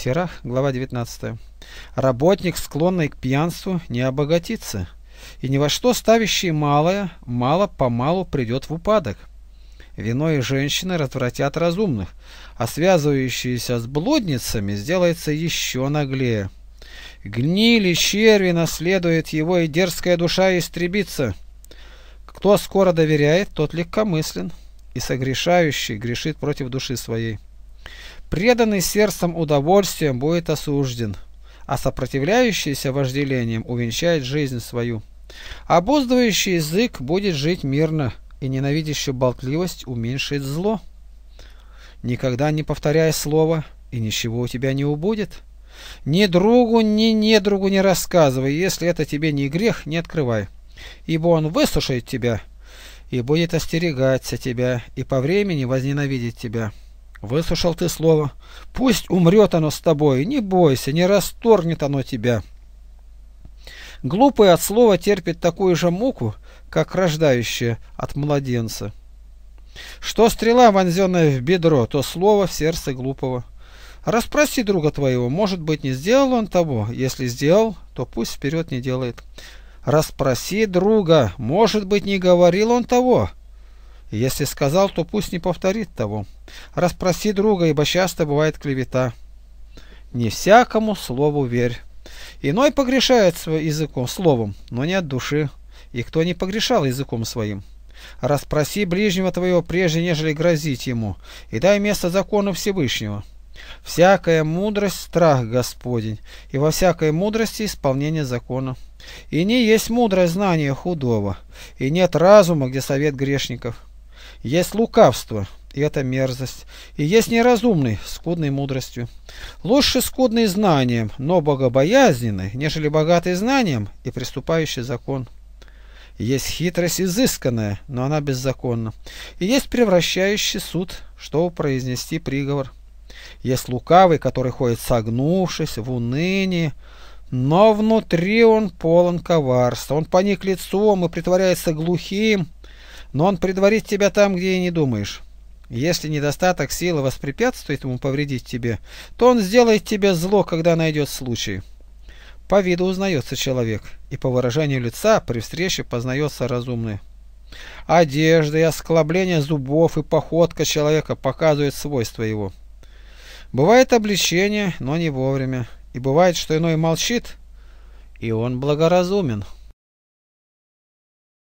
Сирах, глава 19. Работник, склонный к пьянству, не обогатится, и ни во что ставящий малое, мало-помалу придет в упадок. Вино и женщины развратят разумных, а связывающиеся с блудницами сделается еще наглее. Гнили черви наследует его, и дерзкая душа истребится. Кто скоро доверяет, тот легкомыслен, и согрешающий грешит против души своей. Преданный сердцем удовольствием будет осужден, а сопротивляющийся вожделением увенчает жизнь свою. Обуздывающий язык будет жить мирно, и ненавидящая болтливость уменьшит зло. Никогда не повторяй слова, и ничего у тебя не убудет. Ни другу, ни недругу не рассказывай, если это тебе не грех, не открывай, ибо он высушит тебя и будет остерегаться тебя, и по времени возненавидеть тебя». Выслушал ты слово. Пусть умрет оно с тобой, не бойся, не расторгнет оно тебя. Глупый от слова терпит такую же муку, как рождающее от младенца. Что стрела, вонзенная в бедро, то слово в сердце глупого. Распроси друга твоего, может быть, не сделал он того, если сделал, то пусть вперед не делает. Распроси друга, может быть, не говорил он того, если сказал, то пусть не повторит того. Распроси друга, ибо часто бывает клевета. Не всякому слову верь. Иной погрешает своим языком, словом, но не от души. И кто не погрешал языком своим? Распроси ближнего твоего, прежде нежели грозить ему, и дай место закону Всевышнего. Всякая мудрость – страх Господень, и во всякой мудрости – исполнение закона. И не есть мудрое знание худого, и нет разума, где совет грешников. Есть лукавство, и это мерзость, и есть неразумный, скудный мудростью. Лучше скудный знанием, но богобоязненный, нежели богатый знанием и приступающий закон. Есть хитрость изысканная, но она беззаконна, и есть превращающий суд, чтобы произнести приговор. Есть лукавый, который ходит согнувшись, в унынии, но внутри он полон коварства. Он поник лицом и притворяется глухим, но он предварит тебя там, где и не думаешь. Если недостаток силы воспрепятствует ему повредить тебе, то он сделает тебе зло, когда найдет случай. По виду узнается человек, и по выражению лица при встрече познается разумный. Одежда и осклабление зубов и походка человека показывают свойства его. Бывает обличение, но не вовремя, и бывает, что иной молчит, и он благоразумен».